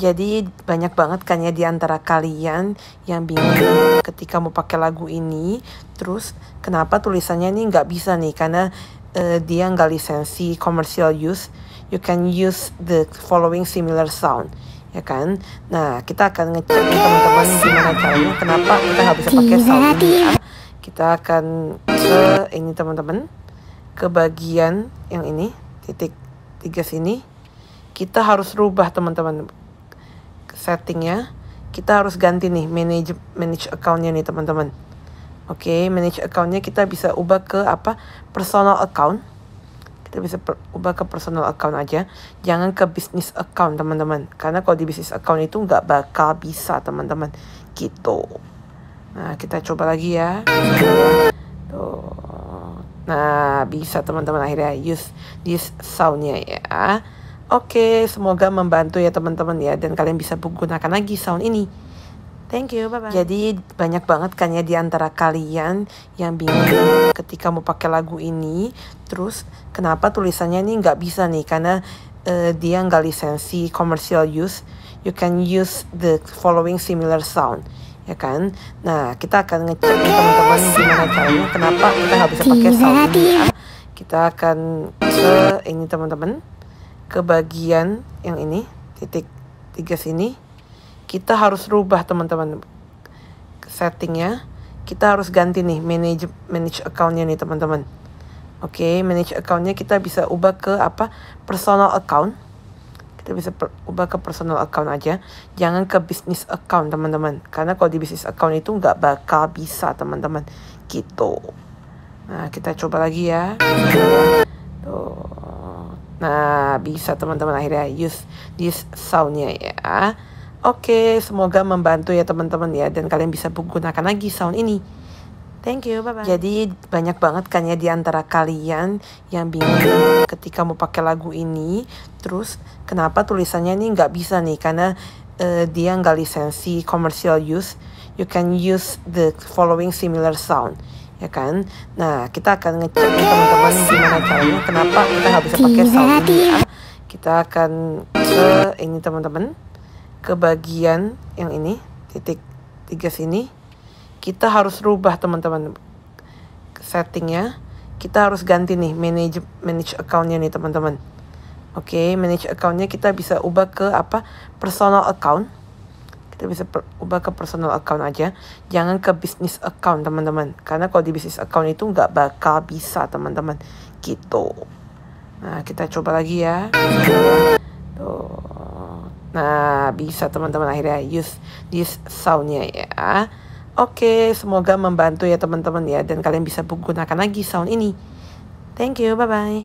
Jadi banyak banget kan ya di antara kalian yang bingung ketika mau pakai lagu ini, terus kenapa tulisannya ini nggak bisa nih karena uh, dia nggak lisensi commercial use. You can use the following similar sound, ya kan? Nah kita akan ngecek teman-teman gimana caranya, kenapa kita nggak bisa pakai sound ini. Ya. Kita akan ke ini teman-teman, ke bagian yang ini titik tiga sini. Kita harus rubah teman-teman settingnya kita harus ganti nih manage manage accountnya nih teman-teman oke okay, manage accountnya kita bisa ubah ke apa personal account kita bisa per, ubah ke personal account aja jangan ke business account teman-teman karena kalau di business account itu nggak bakal bisa teman-teman gitu nah kita coba lagi ya tuh nah bisa teman-teman akhirnya use this soundnya ya Oke, semoga membantu ya teman-teman ya dan kalian bisa menggunakan lagi sound ini. Thank you, bye-bye. Jadi banyak banget kan ya di antara kalian yang bingung ketika mau pakai lagu ini, terus kenapa tulisannya ini nggak bisa nih karena uh, dia nggak lisensi commercial use. You can use the following similar sound ya kan? Nah, kita akan ngecek nih teman-teman gimana caranya, kenapa kita nggak bisa pakai sound ini. Kita akan ke ini teman-teman ke bagian yang ini titik tiga sini kita harus rubah teman-teman settingnya kita harus ganti nih manage manage accountnya nih teman-teman oke okay, manage accountnya kita bisa ubah ke apa personal account kita bisa per, ubah ke personal account aja jangan ke business account teman-teman karena kalau di business account itu nggak bakal bisa teman-teman gitu nah kita coba lagi ya tuh nah bisa teman-teman akhirnya use this soundnya ya oke semoga membantu ya teman-teman ya dan kalian bisa menggunakan lagi sound ini Thank you, bye-bye. Jadi banyak banget kan ya di antara kalian yang bingung ketika mau pakai lagu ini, terus kenapa tulisannya ini nggak bisa nih karena uh, dia nggak lisensi commercial use. You can use the following similar sound ya kan? Nah, kita akan ngecek nih teman-teman gimana caranya, kenapa kita nggak bisa pakai sound ya. Kita akan ke ini teman-teman, ke bagian yang ini, titik tiga sini. Kita harus rubah teman-teman settingnya. Kita harus ganti nih manage manage accountnya nih teman-teman. Oke, okay, manage accountnya kita bisa ubah ke apa? Personal account kita bisa per, ubah ke personal account aja jangan ke business account teman-teman karena kalau di business account itu nggak bakal bisa teman-teman gitu nah kita coba lagi ya tuh nah bisa teman-teman akhirnya use this soundnya ya Oke, semoga membantu ya teman-teman ya dan kalian bisa menggunakan lagi sound ini. Thank you, bye-bye.